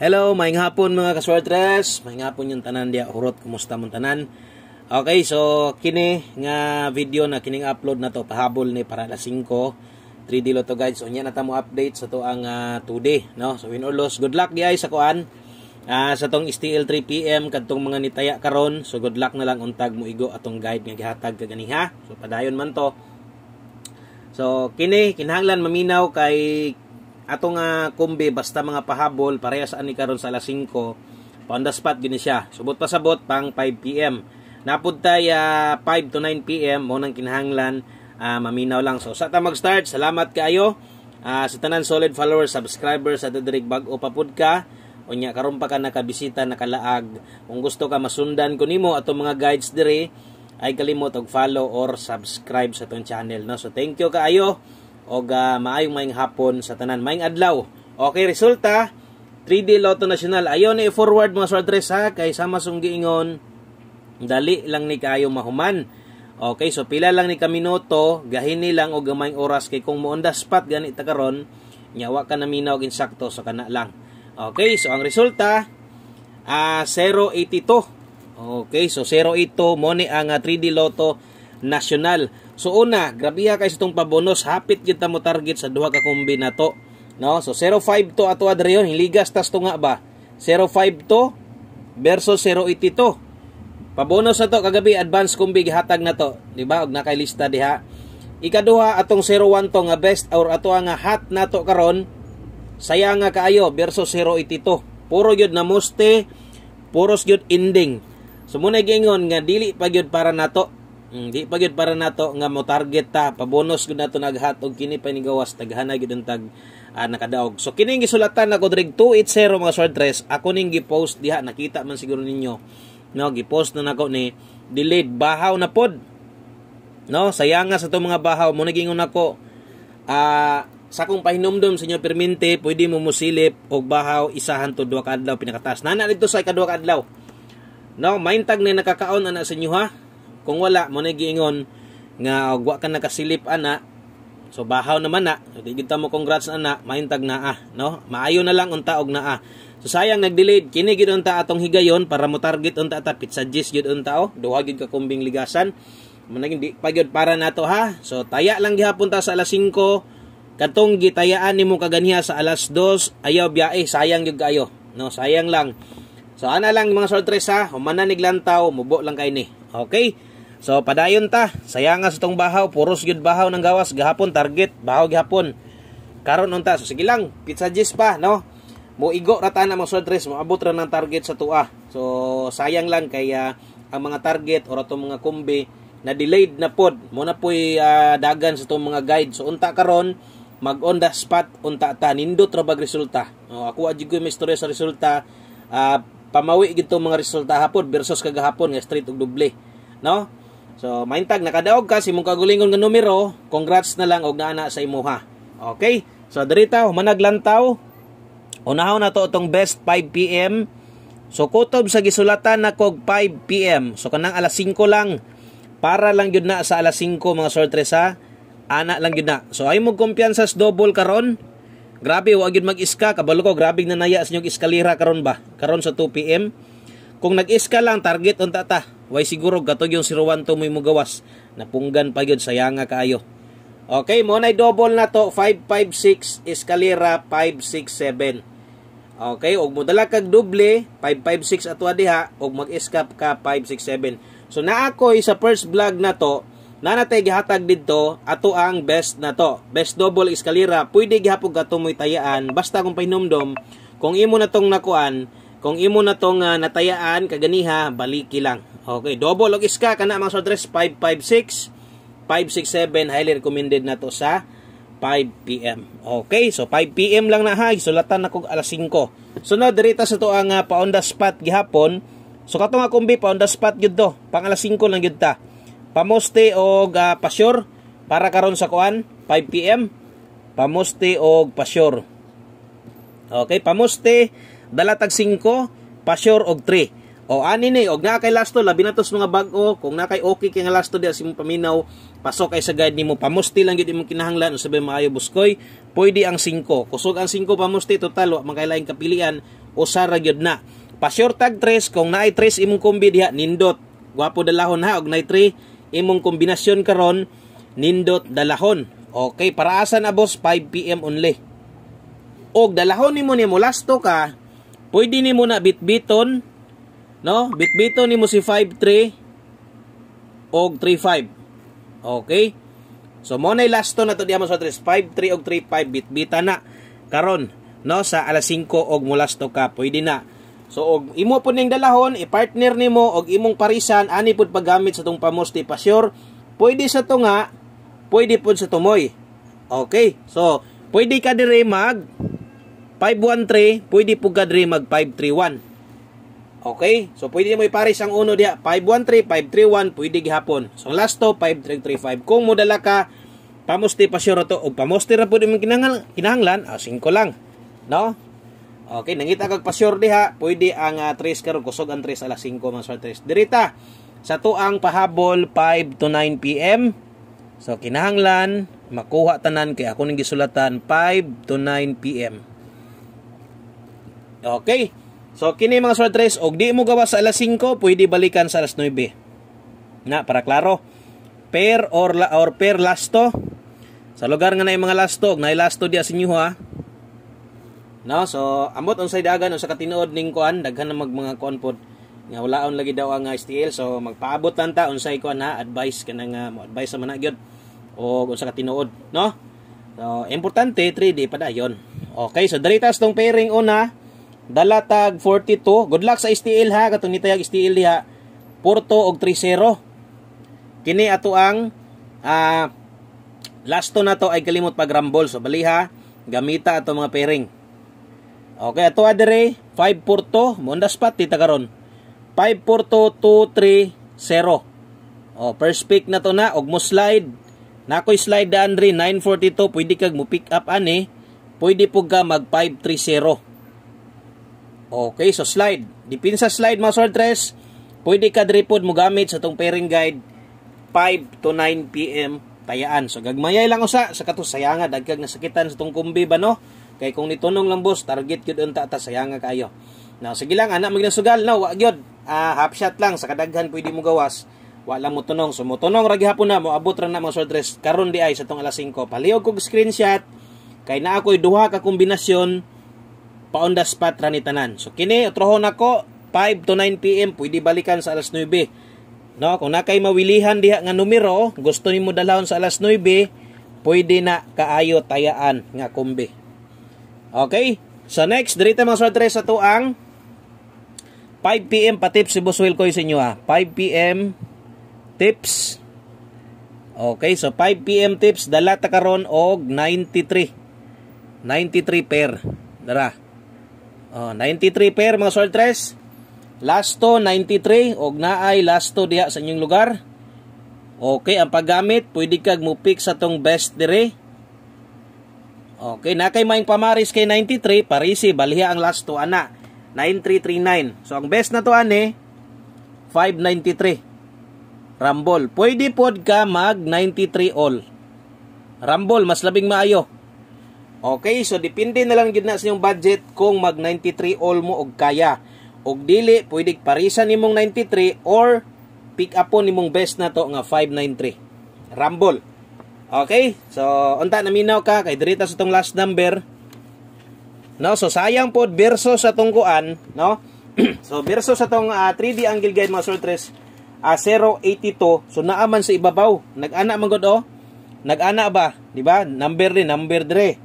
Hello, maing hapon mga kaswertres. Maing hapon yung tanan diya hurot kumusta mong tanan. Okay, so kini nga video na kining upload na to pahabol ni para alas 5. 3D Lotto guys. So nya na tamo update sa to ang uh, ah, 2D, no? So win or lose, good luck guys sa kuan. Uh, sa tong STL 3 PM kadtong mga nitaya karon. So good luck na lang untag mo igo atong guide nga gihatag kaganiha. So padayon man to. So kini kinahanglan maminaw kay atong nga kombi basta mga pahabol parehas ani karon sa alas 5 on the spot gini siya subot pa sabot pang 5 pm napud tay uh, ah, 5 to 9 pm mo nang kinahanglan uh, maminaw lang so sa ta mag start salamat kaayo uh, sa tanan solid followers subscribers sa Didirik bag-o papud ka unya karon pa ka nakabisita nakalaag kung gusto ka masundan ko nimo atong mga guides diri ay kalimot og follow or subscribe sa tong channel no so thank you kaayo og uh, maayong maayong hapon sa tanan. Maayong adlaw. Okay, resulta 3D Lotto National. Ayon ni forward mga sortres ha kay sama sung giingon dali lang ni kayo mahuman. Okay, so pila lang ni ka minuto gahin ni lang og gamayng oras kay kung mo on the spot gani ta karon, wa ka naminaw minaw insakto sa so kana lang. Okay, so ang resulta uh, ah, 082. Okay, so 08 mo ni ang 3D ah, Lotto nasyonal. So una, grabe kay sa itong pabonus, hapit gyud mo target sa duha ka kombinato. No? So 05 to ato adreyon, hiligas tas nga ba? 05 to versus 082. Pabonus na to kagabi advance kumbi gihatag na to, di ba? Og nakailista diha. Ikaduha atong 01 to nga best or ato nga hot nato karon saya nga kaayo versus 082. Puro gyud na muste, puros gyud ending. So muna giingon nga dili pa gyud para nato hindi mm, pa gyud para nato nga mo target ta pabonus gud nato naghatog kini pa ni gawas taghanay gyud ang tag uh, nakadaog. So kini gisulatan nako drig 280 mga short ako ning gi-post diha nakita man siguro ninyo no gi-post na nako ni delayed bahaw na pod. No, sayanga sa tong mga bahaw mo nagingon nako ah uh, sa kung pahinomdom sa inyo perminte, pwede mo musilip og bahaw isahan to duwa ka adlaw pinakatas. Nana dito sa kadwa ka adlaw. No, maintag na nakakaon ana sa inyo ha. Kung wala, mo na giingon nga ah, wa ka nakasilip ana. So bahaw naman na. Ah. So, di mo congrats ana, mahintag na ah, no? Maayo na lang unta og naa. Ah. So sayang nagdelayed kini gid unta atong higayon para mo target unta ta pizza gis gid unta oh. Duha gid ka kumbing ligasan. Managin di pagyod para nato ha. So taya lang gihapon ta sa alas 5. Katong gitayaan nimo kaganiha sa alas 2 ayaw biyae sayang gyud kayo. No, sayang lang. So ana lang mga sortres ha, human na niglantaw, mubo lang kay ni. Okay? So padayon ta, sayangas itong bahaw, puros gyud bahaw ng gawas gahapon target, bahaw gihapon. Karon unta, so sige lang, pizza jis pa, no? Mo igo rata na mo sodres, mo abot ra ng target sa tua. So sayang lang kaya ah, ang mga target or atong mga kumbi na delayed na pod mo na puy uh, ah, dagan sa itong mga guide so unta karon mag on the spot unta ta nindot ra bag resulta o, ako adyo ko may story sa resulta uh, pamawi gito mga resulta hapon versus kagahapon nga straight og doble no So, maintag nakadaog ka si mong kagulingon ng numero, congrats na lang og naana sa imuha. Okay? So, dirita managlantaw, lantaw. Unahaw na to itong best 5 PM. So, kutob sa gisulatan na kog 5 PM. So, kanang alas 5 lang. Para lang yun na sa alas 5 mga sortresa. Ana lang yun na. So, ay mo kumpiyansa sa double karon. Grabe, wag yun mag-iska. Kabalo ko, grabe na naya sa inyong iskalira karon ba? Karon sa 2 PM. Kung nag-iska lang, target unta ta way siguro gatog yung siruan to mo gawas napunggan pa gyud sayanga kaayo okay mo na double na to 556 eskalera 567 Okay, og dala kag doble 556 ato diha og mag-escape ka 567. So naa ko sa first vlog na to, na natay gihatag didto ato ang best na to. Best double eskalera, pwede gihapog ka tumoy tayaan basta kung pahinumdom kung imo na tong nakuan, kung imo na tong uh, natayaan kaganiha, baliki lang. Okay, double og iska kana mga address 556 567 highly recommended na to sa 5 PM. Okay, so 5 PM lang na ha, sulatan na kog alas 5. So so, direta sa to ang uh, ah, paon spot gihapon. So katong akong bi paonda spot gyud do, pang alas 5 lang gyud ta. Pamoste og uh, pasyur para karon sa kuan 5 PM. Pamoste og pasyur. Okay, pamoste dala tag 5, pasyur og 3. O ani ni og na kay lasto labi na tos mga bag-o kung na kay okay kay nga lasto di sa paminaw pasok kay sa guide nimo pamusti lang gid imong kinahanglan usab maayo buskoy pwede ang 5 kusog ang 5 pamusti total wa man kay kapilian usa ra gyud na pasure tag 3 kung naay 3 imong kombi diha nindot gwapo dalahon ha og naay 3 imong kombinasyon karon nindot dalahon okay para asa na boss 5 pm only og dalahon nimo nimo lasto ka pwede nimo na bitbiton No? Bitbito ni mo si 5-3 og 3-5. Okay? So mo na last to na to diha mo sa 3 5-3 og 3-5 bitbita na karon no sa alas 5 og mulas to ka pwede na. So og imo po ning dalahon i-partner nimo og imong parisan ani pud paggamit sa tong pamusti pa pwede sa to nga pwede pud sa tumoy. Okay? So pwede ka dire mag 513 pwede pud ka dire mag 531. Okay? So, pwede mo ipares ang uno diya. 513-531, pwede gihapon. So, ang last to, 5335. Kung mo ka, pamusti pa sure to. O pamusti ra po imong kinahanglan, kinahanglan ah, 5 lang. No? Okay, nangita kag pasyor diha, pwede ang uh, ah, 3 karon kusog ang 3 alas 5 mas 3. Dirita sa tuang pahabol 5 to 9 PM. So kinahanglan makuha tanan kay ako ning gisulatan 5 to 9 PM. Okay. So kini mga short race og di mo gawa sa alas 5, pwede balikan sa alas 9. Na para klaro. Per or la, or per lasto. Sa lugar nga na yung mga lasto, na lasto dia sa inyo ha. No, so ambot unsay dagan usa ka tinuod ning kuan, daghan na mag mga kuan pod nga walaon lagi daw ang ah, STL so magpaabot lang ta unsay kuan ha advice kana nga ah, mo advice sa gyud o unsa ka tinuod, no? So importante 3D pa da yon. Okay, so dali tas tong pairing una Dalatag 42. Good luck sa STL ha. Katong nitayag STL diha. Porto og 3-0. Kini ato ang uh, lasto na to ay kalimot pag rambol. So bali ha. Gamita ato mga pairing. Okay, ato adere 5 Porto. Munda spot tita karon. 5 Porto 2-3-0. Oh, first pick na to na og mo slide. Nakoy slide da Andre 942 pwede kag mo pick up ani. Pwede pug ka mag 5-3-0. Okay, so slide. Dipin sa slide mga sortress, pwede ka dripod mo gamit sa tong pairing guide 5 to 9 PM tayaan. So gagmayay lang usa sa kato sayanga dagkag nasakitan sa tong kumbi ba no? Kay kung nitunong lang boss, target gyud unta ta sayanga kayo. Now sige lang ana magnasugal na wa gyud. Ah, half shot lang sa kadaghan pwede mo gawas. Wala mo tunong. So mo tunong ra gihapon na mo abot ra na mga sortress karon di ay sa tong alas 5. Palihog kog screenshot kay naa koy duha ka kombinasyon paon the spot ra ni tanan. So kini utrohon nako 5 to 9 PM pwede balikan sa alas 9. No, kung nakay mawilihan diha nga numero, gusto nimo dalhon sa alas 9, pwede na kaayo tayaan nga kombi. Okay? So next, direta mga sortre sa tuang 5 PM pa tips si Boss Wilcoy sa inyo ha. 5 PM tips. Okay, so 5 PM tips dala ta karon og 93. 93 per. Dara. Oh, ah, 93 pair mga soltres. Lasto 93 og naay lasto diha sa inyong lugar. Okay, ang paggamit pwede kag mupik sa tong best dire. Okay, na kay maing pamaris kay 93 parisi balhiya ang last lasto ana 9339. So ang best na to ani 593. Rambol, pwede pod ka mag 93 all. Rambol mas labing maayo. Okay, so depende na lang jud na sa inyong budget kung mag 93 all mo og kaya. Og dili pwede parisa nimong 93 or pick up po nimong best na to nga 593. Rumble. Okay? So unta na minaw ka kay direta sa tong last number. No, so sayang po versus sa tungkuan, no? so versus sa tong uh, ah, 3D angle guide mga sortress uh, 082 so naaman sa ibabaw nag-ana man gud oh nag-ana ba di ba number ni number dre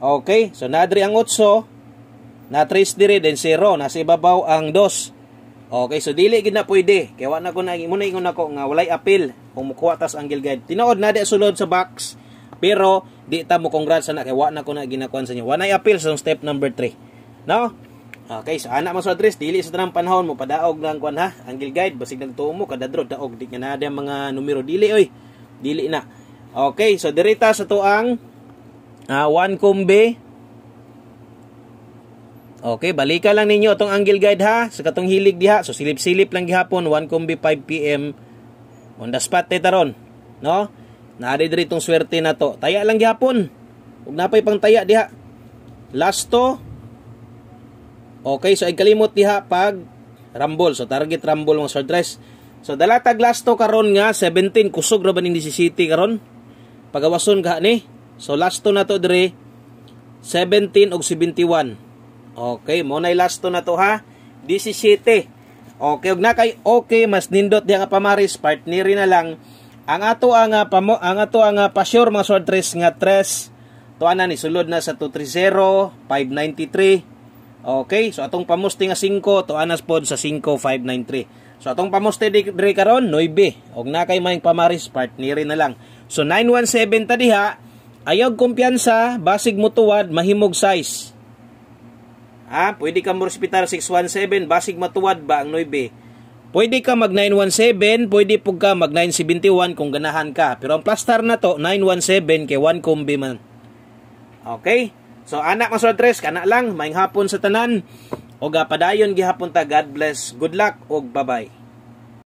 Okay, so nadri ang 8, na 3 diri then 0, nasa ibabaw ang 2. Okay, so dili gid na pwede. Kay wa na ko na muna ingon ako nga walay appeal kung mukuha tas ang guide. Tinuod na di sulod sa box. Pero di ta mo congrats na kay wa na ko na ginakuan sa inyo. Wa na appeal sa step number 3. No? Okay, so ana mo sa address, dili sa tanang panahon mo, padaog lang kuan ha, angle guide, basig nagtuo mo, kada kadadro, daog, di nga na mga numero, dili oy, dili na. Okay, so dirita sa tuang uh, one kumbe. Okay, balika lang ninyo itong angle guide ha. Sa katong hilig diha. So silip-silip lang gihapon 1 kumbi 5 PM on the spot tay taron. No? Naari diri itong swerte na to. Taya lang gihapon. Ug napay pang taya diha. Last to. Okay, so ay kalimot diha pag rumble. So target rumble mga dress. So dala dalatag last to karon nga 17 kusog ra ba ning City karon. Pagawason ka ni. So last to na to dire 17 og 71. Okay, mo na last to na to ha. 17. Okay, og na kay okay mas nindot diha nga pamaris partneri na lang ang ato ang ah, pamo ang ato ang ah, pasyor mga sword tres nga tres tuanan ni sulod na sa 230 593. Okay, so atong pamusti nga 5 tuanas pod sa 5593. So atong pamuste dire karon 9. Og na kay maing pamaris partneri na lang. So 917 ta diha Ayaw kumpiyansa, basig mo tuwad, mahimog size. Ah, pwede ka mo hospital 617, basig matuwad ba ang 9? Pwede ka mag 917, pwede po ka mag 971 kung ganahan ka. Pero ang plaster na to, 917 kay 1 combi man. Okay? So anak masulad address, kana lang, maing hapon sa tanan. O padayon gihapon ta, God bless, good luck, og bye-bye.